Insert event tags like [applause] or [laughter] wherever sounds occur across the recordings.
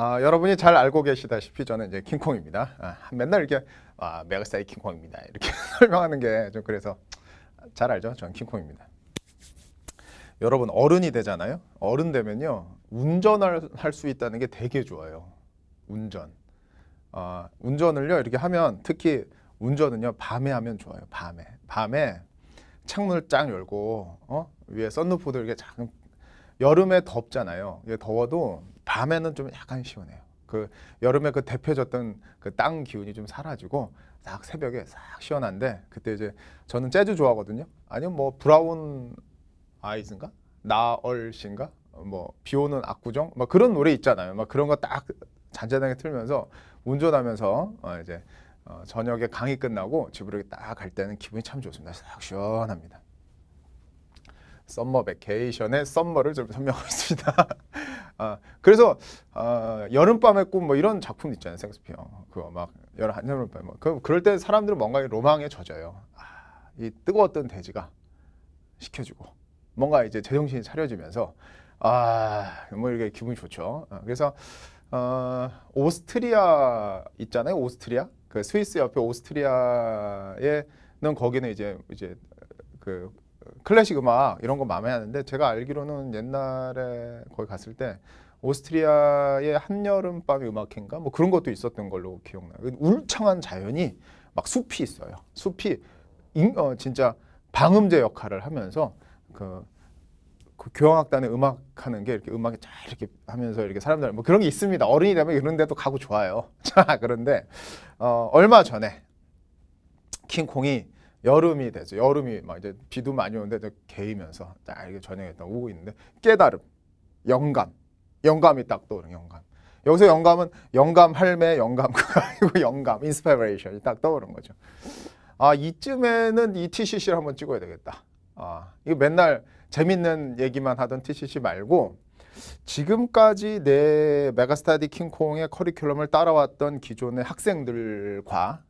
아, 여러분이 잘 알고 계시다시피 저는 이제 킹콩입니다. 아, 맨날 이렇게 아, 메가사이 킹콩입니다. 이렇게 [laughs] 설명하는 게 좀 그래서 잘 알죠? 저는 킹콩입니다. 여러분 어른이 되잖아요. 어른 되면요. 운전을 할 수 있다는 게 되게 좋아요. 운전. 아, 운전을요. 이렇게 하면 특히 운전은요. 밤에 하면 좋아요. 밤에. 밤에 창문을 쫙 열고 어? 위에 썬루프도 이렇게 쫙 여름에 덥잖아요. 더워도 밤에는 좀 약간 시원해요. 그 여름에 그 데펴졌던 그 땅 기운이 좀 사라지고 딱 새벽에 싹 시원한데 그때 이제 저는 재즈 좋아하거든요. 아니면 뭐 브라운 아이즈인가 나얼신가 뭐 비오는 악구정 막 그런 노래 있잖아요. 막 그런 거 딱 잔잔하게 틀면서 운전하면서 어 이제 어 저녁에 강의 끝나고 집으로 딱 갈 때는 기분이 참 좋습니다. 싹 시원합니다. 썸머 베케이션의 썸머를 좀 설명하고 습니다 [laughs] 아, 그래서 아, 여름밤의 꿈 뭐 이런 작품 있잖아요. 생스피어 그거 막 여름 한여름밤 뭐. 그 그럴 때 사람들은 뭔가 로망에 젖어요. 아, 이 뜨거웠던 돼지가 식혀주고 뭔가 이제 제정신이 차려지면서 아, 뭐 이렇게 기분이 좋죠. 어, 그래서 어, 오스트리아 있잖아요. 오스트리아. 그 스위스 옆에 오스트리아에는 거기는 이제 이제 그 클래식 음악 이런 거 마음에 하는데 제가 알기로는 옛날에 거기 갔을 때 오스트리아의 한여름 밤의 음악회인가 뭐 그런 것도 있었던 걸로 기억나요. 그 울창한 자연이 막 숲이 있어요. 숲이 인, 어, 진짜 방음제 역할을 하면서 그, 그 교향악단의 음악하는 게 이렇게 음악이 쫙 이렇게 하면서 이렇게 사람들 뭐 그런 게 있습니다. 어른이 되면 이런 데도 가고 좋아요. [laughs] 자 그런데 어, 얼마 전에 킹콩이 여름이 되죠. 여름이 막 이제 비도 많이 오는데 개이면서 딱 이게 저녁에 딱 오고 있는데 깨달음, 영감, 영감이 딱 떠오르는 영감. 여기서 영감은 영감 할매, [laughs] 영감 그리고 영감, 인스파이레이션이 딱 떠오른 거죠. 아 이쯤에는 이 TCC를 한번 찍어야 되겠다. 아 이거 맨날 재밌는 얘기만 하던 TCC 말고 지금까지 내 메가스타디 킹콩의 커리큘럼을 따라왔던 기존의 학생들과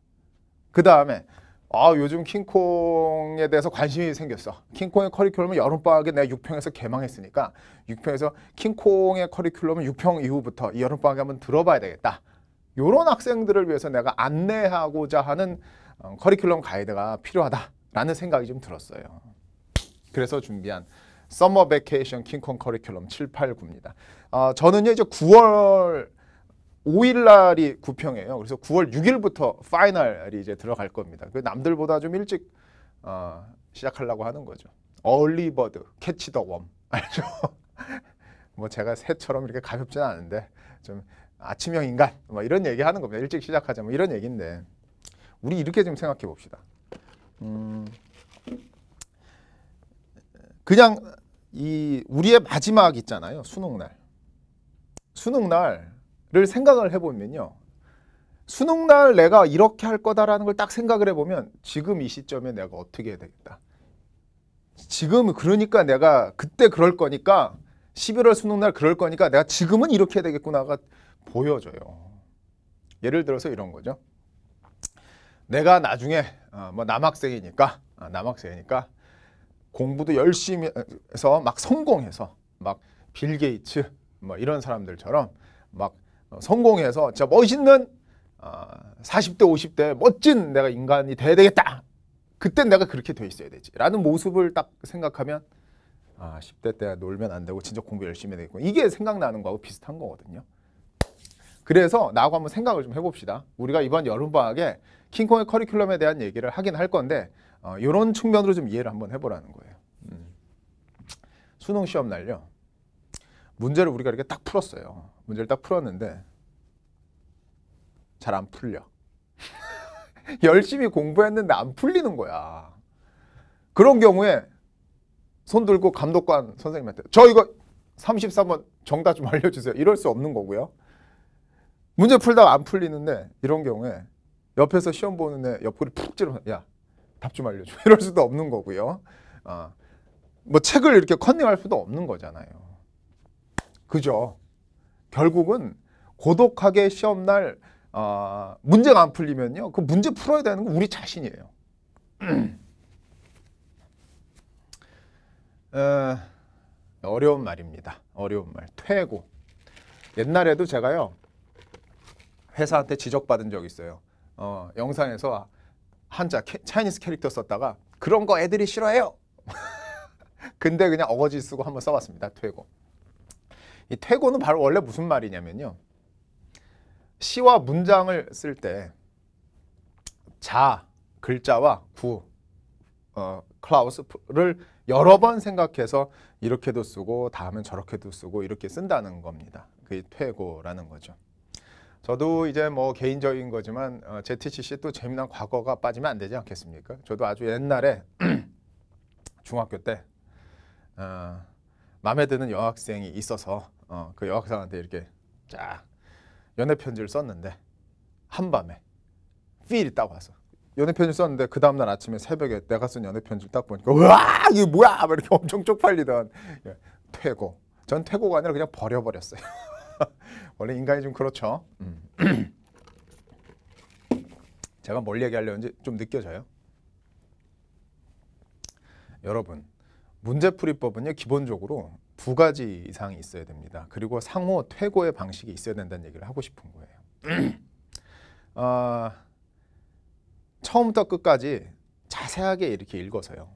그 다음에 아 요즘 킹콩에 대해서 관심이 생겼어. 킹콩의 커리큘럼은 여름방학에 내가 6평에서 개망했으니까 6평에서 킹콩의 커리큘럼은 6평 이후부터 이 여름방학에 한번 들어봐야 되겠다. 요런 학생들을 위해서 내가 안내하고자 하는 어, 커리큘럼 가이드가 필요하다라는 생각이 좀 들었어요. 그래서 준비한 서머 베케이션 킹콩 커리큘럼 789입니다. 어, 저는요 이제 9월 5일 날이 구평이에요. 그래서 9월 6일부터 파이널이 이제 들어갈 겁니다. 그 남들보다 좀 일찍 어, 시작하려고 하는 거죠. 얼리버드, 캐치 더 웜. 알죠? 뭐 제가 새처럼 이렇게 가볍지 않은데 좀 아침형 인간 뭐 이런 얘기 하는 겁니다. 일찍 시작하자 뭐 이런 얘기인데 우리 이렇게 좀 생각해 봅시다. 음, 그냥 이 우리의 마지막 있잖아요. 수능 날. 수능 날를 생각을 해보면요. 수능 날 내가 이렇게 할 거다라는 걸 딱 생각을 해보면 지금 이 시점에 내가 어떻게 해야 되겠다. 지금 그러니까 내가 그때 그럴 거니까 11월 수능 날 그럴 거니까 내가 지금은 이렇게 해야 되겠구나가 보여져요. 예를 들어서 이런 거죠. 내가 나중에 어, 뭐 남학생이니까 아, 남학생이니까 공부도 열심히 해서 막 성공해서 막 빌 게이츠 뭐 이런 사람들처럼 막 어, 성공해서 진짜 멋있는 40대 어, 50대 멋진 내가 인간이 돼야 되겠다. 그때 내가 그렇게 돼 있어야 되지. 라는 모습을 딱 생각하면 아 10대 때 놀면 안 되고 진짜 공부 열심히 해야 되겠고 이게 생각나는 거하고 비슷한 거거든요. 그래서 나하고 한번 생각을 좀 해봅시다. 우리가 이번 여름방학에 킹콩의 커리큘럼에 대한 얘기를 하긴 할 건데 어, 이런 측면으로 좀 이해를 한번 해보라는 거예요. 음. 수능 시험 날요. 문제를 우리가 이렇게 딱 풀었어요. 문제를 딱 풀었는데 잘안 풀려. [laughs] 열심히 공부했는데 안 풀리는 거야. 그런 경우에 손 들고 감독관 선생님한테 저 이거 33번 정답 좀 [laughs] 알려주세요. 이럴 수 없는 거고요. 문제 풀다가 안 풀리는데 이런 경우에 옆에서 시험 보는 데 옆구리 푹 찌르면 야 답 좀 알려줘 [laughs] 이럴 수도 없는 거고요. 어. 뭐 책을 이렇게 컨닝할 수도 없는 거잖아요. 그죠? 결국은 고독하게 시험날 어, 문제가 안 풀리면요. 그 문제 풀어야 되는 건 우리 자신이에요. 어, [clears throat] 어려운 말입니다. 어려운 말. 퇴고. 옛날에도 제가요. 회사한테 지적받은 적 있어요. 어, 영상에서 한자 캐, 차이니스 캐릭터 썼다가 그런 거 애들이 싫어해요. [laughs] 근데 그냥 어거지 쓰고 한번 써봤습니다. 퇴고. 이 퇴고는 바로 원래 무슨 말이냐면요. 시와 문장을 쓸 때 자, 글자와 구, 어, 클라우스를 여러 번 생각해서 이렇게도 쓰고 다음엔 저렇게도 쓰고 이렇게 쓴다는 겁니다. 그게 퇴고라는 거죠. 저도 이제 뭐 개인적인 거지만 어, JTCC 또 재미난 과거가 빠지면 안 되지 않겠습니까? 저도 아주 옛날에 [clears throat] 중학교 때 어, 마음에 드는 여학생이 있어서 어, 그 여학생한테 이렇게 쫙 연애 편지를 썼는데 한밤에 필이 딱 와서 연애 편지 썼는데 그 다음날 아침에 새벽에 내가 쓴 연애 편지를 딱 보니까 와 이게 뭐야 막 이렇게 [laughs] 엄청 쪽팔리던 예, 퇴고 전 퇴고가 아니라 그냥 버려버렸어요 [laughs] 원래 인간이 좀 그렇죠 음. [clears throat] 제가 뭘 얘기하려는지 좀 느껴져요 여러분 문제풀이법은요 기본적으로 두 가지 이상이 있어야 됩니다. 그리고 상호 퇴고의 방식이 있어야 된다는 얘기를 하고 싶은 거예요. 어, [clears throat] 처음부터 끝까지 자세하게 이렇게 읽어서요.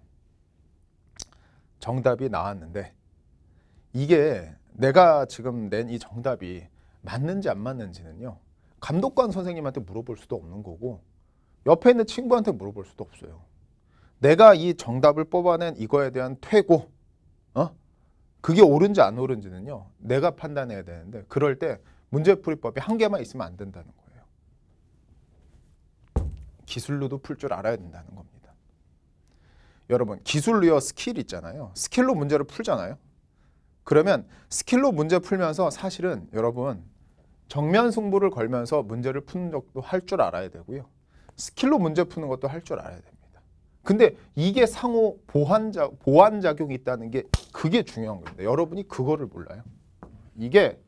정답이 나왔는데 이게 내가 지금 낸 이 정답이 맞는지 안 맞는지는요. 감독관 선생님한테 물어볼 수도 없는 거고 옆에 있는 친구한테 물어볼 수도 없어요. 내가 이 정답을 뽑아낸 이거에 대한 퇴고, 어? 그게 옳은지 안 옳은지는요. 내가 판단해야 되는데 그럴 때 문제풀이법이 한 개만 있으면 안 된다는 거예요. 기술로도 풀 줄 알아야 된다는 겁니다. 여러분 기술로요 스킬 있잖아요. 스킬로 문제를 풀잖아요. 그러면 스킬로 문제 풀면서 사실은 여러분 정면 승부를 걸면서 문제를 푸는 것도 할 줄 알아야 되고요. 스킬로 문제 푸는 것도 할 줄 알아야 됩니다. 근데 이게 상호 보완자, 보완작용이 있다는 게 그게 중요한 겁니다. 여러분이 그거를 몰라요. 이게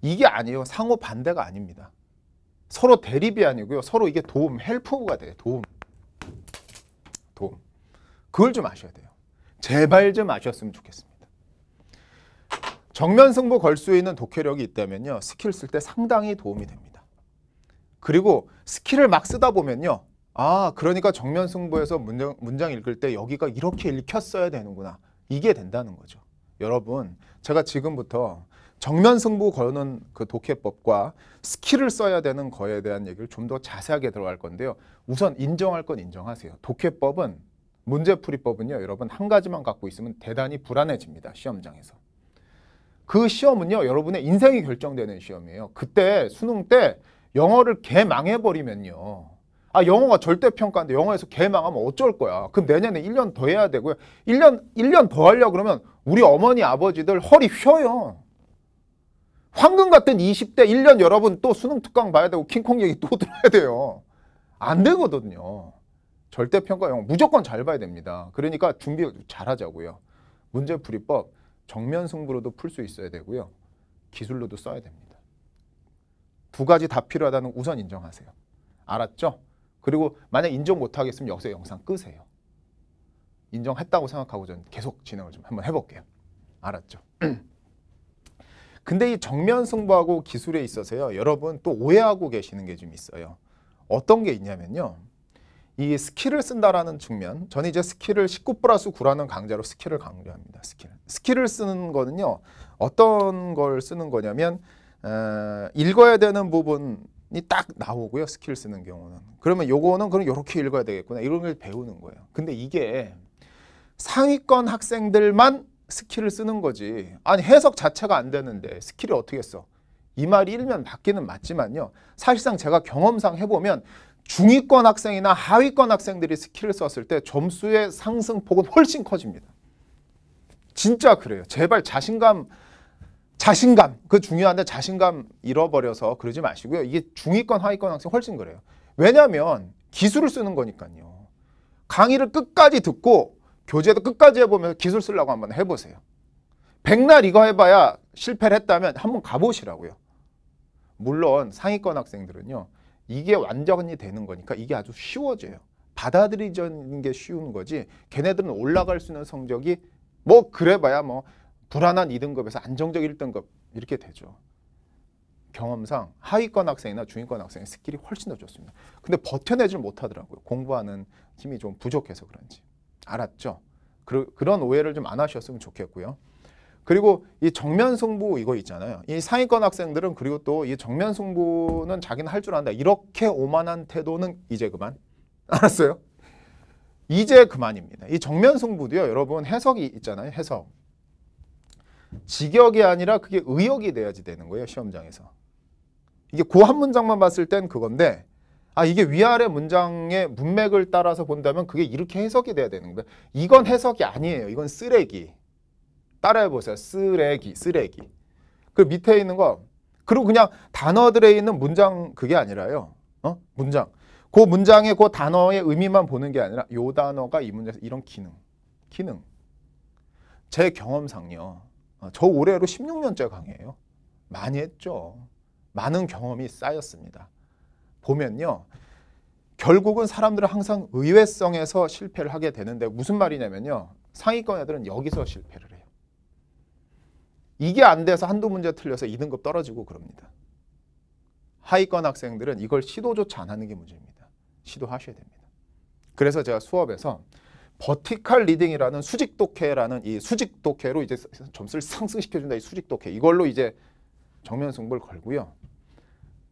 이게 아니에요. 상호 반대가 아닙니다. 서로 대립이 아니고요. 서로 이게 도움, 헬프가 돼요. 도움. 도움. 그걸 좀 아셔야 돼요. 제발 좀 아셨으면 좋겠습니다. 정면 승부 걸 수 있는 독해력이 있다면요. 스킬 쓸 때 상당히 도움이 됩니다. 그리고 스킬을 막 쓰다 보면요. 아 그러니까 정면 승부에서 문장, 문장 읽을 때 여기가 이렇게 읽혔어야 되는구나 이게 된다는 거죠 여러분 제가 지금부터 정면 승부 거는 그 독해법과 스킬을 써야 되는 거에 대한 얘기를 좀 더 자세하게 들어갈 건데요. 우선 인정할 건 인정하세요. 독해법은 문제풀이법은요. 여러분 한 가지만 갖고 있으면 대단히 불안해집니다. 시험장에서. 그 시험은요. 여러분의 인생이 결정되는 시험이에요. 그때 수능 때 영어를 개망해버리면요. 아 영어가 절대평가인데 영어에서 개망하면 어쩔 거야. 그럼 내년에 1년 더 해야 되고요. 1년 1년 더 하려고 그러면 우리 어머니 아버지들 허리 휘어요. 황금 같은 20대 1년 여러분 또 수능 특강 봐야 되고 킹콩 얘기 또 [laughs] 들어야 돼요. 안 되거든요. 절대평가 영어 무조건 잘 봐야 됩니다. 그러니까 준비 잘 하자고요. 문제풀이법 정면 승부로도 풀 수 있어야 되고요. 기술로도 써야 됩니다. 두 가지 다 필요하다는 우선 인정하세요. 알았죠? 그리고 만약 인정 못하겠으면 여기서 영상 끄세요. 인정했다고 생각하고 전 계속 진행을 좀 한번 해볼게요. 알았죠? [clears throat] 근데 이 정면 승부하고 기술에 있어서요. 여러분 또 오해하고 계시는 게 좀 있어요. 어떤 게 있냐면요. 이 스킬을 쓴다라는 측면, 저는 이제 스킬을 19 플러스 9라는 강좌로 스킬을 강조합니다. 스킬. 스킬을 쓰는 거는요, 어떤 걸 쓰는 거냐면, 어, 읽어야 되는 부분, 딱 나오고요. 스킬 쓰는 경우는. 그러면 요거는 그럼 이렇게 읽어야 되겠구나. 이런 걸 배우는 거예요. 근데 이게 상위권 학생들만 스킬을 쓰는 거지. 아니 해석 자체가 안 되는데 스킬이 어떻게 써? 이 말이 일면 맞기는 맞지만요. 사실상 제가 경험상 해보면 중위권 학생이나 하위권 학생들이 스킬을 썼을 때 점수의 상승폭은 훨씬 커집니다. 진짜 그래요. 제발 자신감 자신감 그 중요한데 자신감 잃어버려서 그러지 마시고요. 이게 중위권 하위권 학생 훨씬 그래요. 왜냐하면 기술을 쓰는 거니까요. 강의를 끝까지 듣고 교재도 끝까지 해보면서 기술 쓰려고 한번 해보세요. 백날 이거 해봐야 실패를 했다면 한번 가보시라고요. 물론 상위권 학생들은요. 이게 완전히 되는 거니까 이게 아주 쉬워져요. 받아들이는 게 쉬운 거지 걔네들은 올라갈 수 있는 성적이 뭐 그래봐야 뭐 불안한 2등급에서 안정적 1등급 이렇게 되죠. 경험상 하위권 학생이나 중위권 학생의 스킬이 훨씬 더 좋습니다. 근데 버텨내질 못하더라고요. 공부하는 힘이 좀 부족해서 그런지. 알았죠? 그, 그런 오해를 좀 안 하셨으면 좋겠고요. 그리고 이 정면 승부 이거 있잖아요. 이 상위권 학생들은 그리고 또 이 정면 승부는 자기는 할 줄 안다. 이렇게 오만한 태도는 이제 그만. [laughs] 알았어요? 이제 그만입니다. 이 정면 승부도요. 여러분 해석이 있잖아요. 해석. 직역이 아니라 그게 의역이 돼야지 되는 거예요. 시험장에서. 이게 고 한 문장만 봤을 땐 그건데 아 이게 위아래 문장의 문맥을 따라서 본다면 그게 이렇게 해석이 돼야 되는 거예요. 이건 해석이 아니에요. 이건 쓰레기. 따라해보세요. 쓰레기, 쓰레기. 그 밑에 있는 거 그리고 그냥 단어들에 있는 문장 그게 아니라요. 어? 문장. 그 문장의 그 단어의 의미만 보는 게 아니라 요 단어가 이문장에서 이런 기능. 기능. 제 경험상요. 어, 저 올해로 16년째 강의예요. 많이 했죠. 많은 경험이 쌓였습니다. 보면요. 결국은 사람들은 항상 의외성에서 실패를 하게 되는데 무슨 말이냐면요. 상위권 애들은 여기서 실패를 해요. 이게 안 돼서 한두 문제 틀려서 2등급 떨어지고 그럽니다. 하위권 학생들은 이걸 시도조차 안 하는 게 문제입니다. 시도하셔야 됩니다. 그래서 제가 수업에서 버티칼 리딩이라는 수직 독해라는 이 수직 독해로 이제 점수를 상승시켜준다 이 수직 독해 이걸로 이제 정면 승부를 걸고요.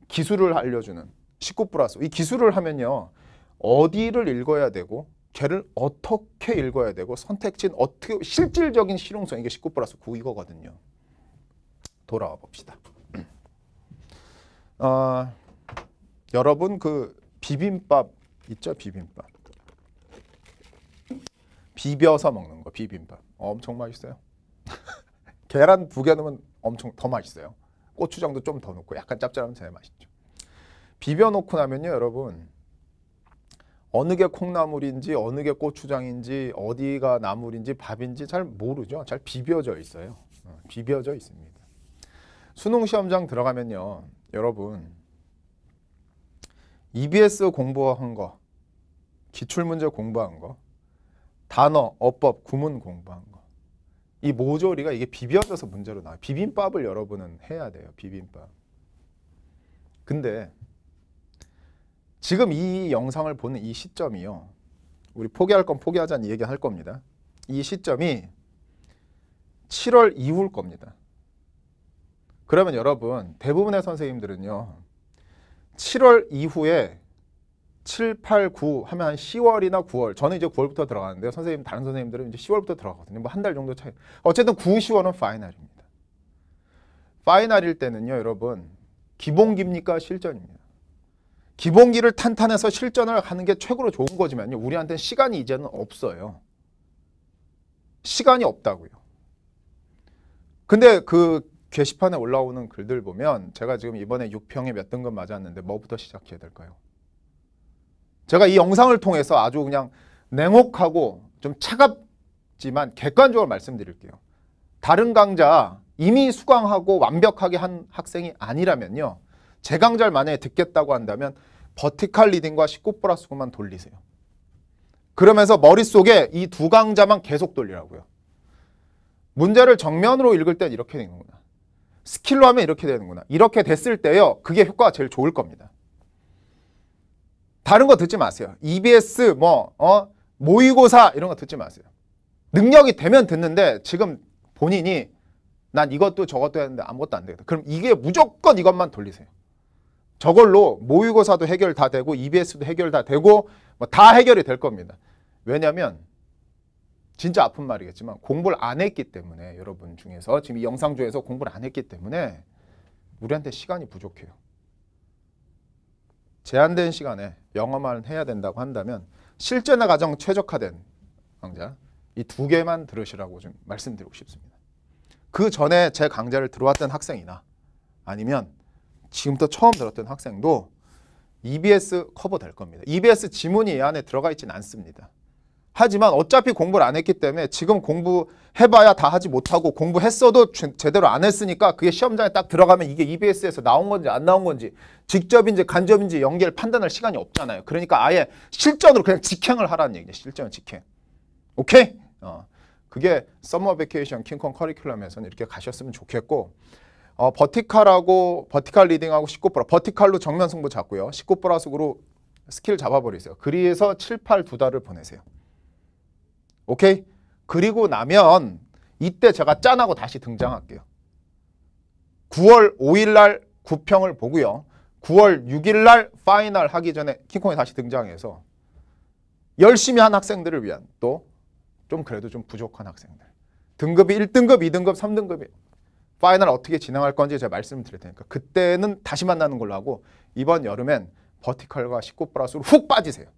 기술을 알려주는 19 플러스 이 기술을 하면요 어디를 읽어야 되고 걔를 어떻게 읽어야 되고 선택지 어떻게 실질적인 실용성 이게 19 플러스 9 이거거든요. 돌아와 봅시다. 음. 어, 여러분 그 비빔밥 있죠 비빔밥 비벼서 먹는 거 비빔밥 어, 엄청 맛있어요. [laughs] 계란 두 개 넣으면 엄청 더 맛있어요. 고추장도 좀 더 넣고 약간 짭짤하면 제일 맛있죠. 비벼 놓고 나면요, 여러분 어느 게 콩나물인지 어느 게 고추장인지 어디가 나물인지 밥인지 잘 모르죠. 잘 비벼져 있어요. 어, 비벼져 있습니다. 수능 시험장 들어가면요, 여러분 EBS 공부한 거, 기출문제 공부한 거, 단어, 어법, 구문 공부한 거. 이 모조리가 이게 비벼져서 문제로 나와요. 비빔밥을 여러분은 해야 돼요. 비빔밥. 근데 지금 이 영상을 보는 이 시점이요. 우리 포기할 건 포기하자는 얘기 할 겁니다. 이 시점이 7월 이후일 겁니다. 그러면 여러분 대부분의 선생님들은요. 7월 이후에 7, 8, 9 하면 한 10월이나 9월. 저는 이제 9월부터 들어가는데요. 선생님 다른 선생님들은 이제 10월부터 들어가거든요. 뭐 한 달 정도 차이. 어쨌든 9, 10월은 파이널입니다. 파이널일 때는요, 여러분. 기본기입니까? 실전입니다. 기본기를 탄탄해서 실전을 하는 게 최고로 좋은 거지만요. 우리한테는 시간이 이제는 없어요. 시간이 없다고요. 근데 그 게시판에 올라오는 글들 보면 제가 지금 이번에 6평에 몇 등급 맞았는데 뭐부터 시작해야 될까요? 제가 이 영상을 통해서 아주 그냥 냉혹하고 좀 차갑지만 객관적으로 말씀드릴게요. 다른 강좌 이미 수강하고 완벽하게 한 학생이 아니라면요. 제 강좌를 만약에 듣겠다고 한다면 버티칼 리딩과 19 플러스 9만 돌리세요. 그러면서 머릿속에 이 두 강좌만 계속 돌리라고요. 문제를 정면으로 읽을 땐 이렇게 되는구나. 스킬로 하면 이렇게 되는구나. 이렇게 됐을 때요. 그게 효과가 제일 좋을 겁니다. 다른 거 듣지 마세요. EBS 뭐 어? 모의고사 이런 거 듣지 마세요. 능력이 되면 듣는데 지금 본인이 난 이것도 저것도 했는데 아무것도 안 되겠다. 그럼 이게 무조건 이것만 돌리세요. 저걸로 모의고사도 해결 다 되고 EBS도 해결 다 되고 뭐 다 해결이 될 겁니다. 왜냐하면 진짜 아픈 말이겠지만 공부를 안 했기 때문에 여러분 중에서 지금 이 영상 중에서 공부를 안 했기 때문에 우리한테 시간이 부족해요. 제한된 시간에 영어만 해야 된다고 한다면 실제나 가장 최적화된 강좌 이 두 개만 들으시라고 좀 말씀드리고 싶습니다. 그 전에 제 강좌를 들어왔던 학생이나 아니면 지금부터 처음 들었던 학생도 EBS 커버 될 겁니다. EBS 지문이 이 안에 들어가 있지는 않습니다. 하지만 어차피 공부를 안 했기 때문에 지금 공부해봐야 다 하지 못하고 공부했어도 제대로 안 했으니까 그게 시험장에 딱 들어가면 이게 EBS에서 나온 건지 안 나온 건지 직접인지 간접인지 연계를 판단할 시간이 없잖아요. 그러니까 아예 실전으로 그냥 직행을 하라는 얘기죠. 실전 직행. 오케이? 어. 그게 서머 베케이션 킹콩 커리큘럼에서는 이렇게 가셨으면 좋겠고 어, 버티칼하고 버티칼 리딩하고 19보라 버티칼로 정면 승부 잡고요. 19보라 속으로 스킬 잡아버리세요. 그리에서 7, 8 두 달을 보내세요. 오케이? 그리고 나면 이때 제가 짠하고 다시 등장할게요. 9월 5일 날9평을 보고요. 9월 6일 날 파이널 하기 전에 킹콩에 다시 등장해서 열심히 한 학생들을 위한 또 좀 그래도 좀 부족한 학생들 등급이 1등급, 2등급, 3등급이 파이널 어떻게 진행할 건지 제가 말씀드릴 을 테니까 그때는 다시 만나는 걸로 하고 이번 여름엔 버티컬과 19 플러스로 훅 빠지세요.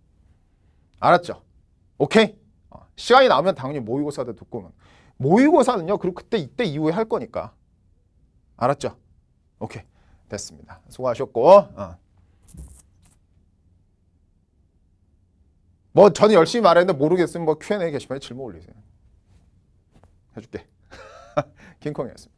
알았죠? 오케이? 시간이 나면 오 당연히 모의고사도 듣고 면 모의고사는요. 그리고 그때 이때 이후에 할 거니까. 알았죠? 오케이. 됐습니다. 수고하셨고. 어. 뭐 저는 열심히 말했는데 모르겠으면 뭐 Q&A 게시판에 질문 올리세요. 해줄게. 김콩이었습니다. [laughs]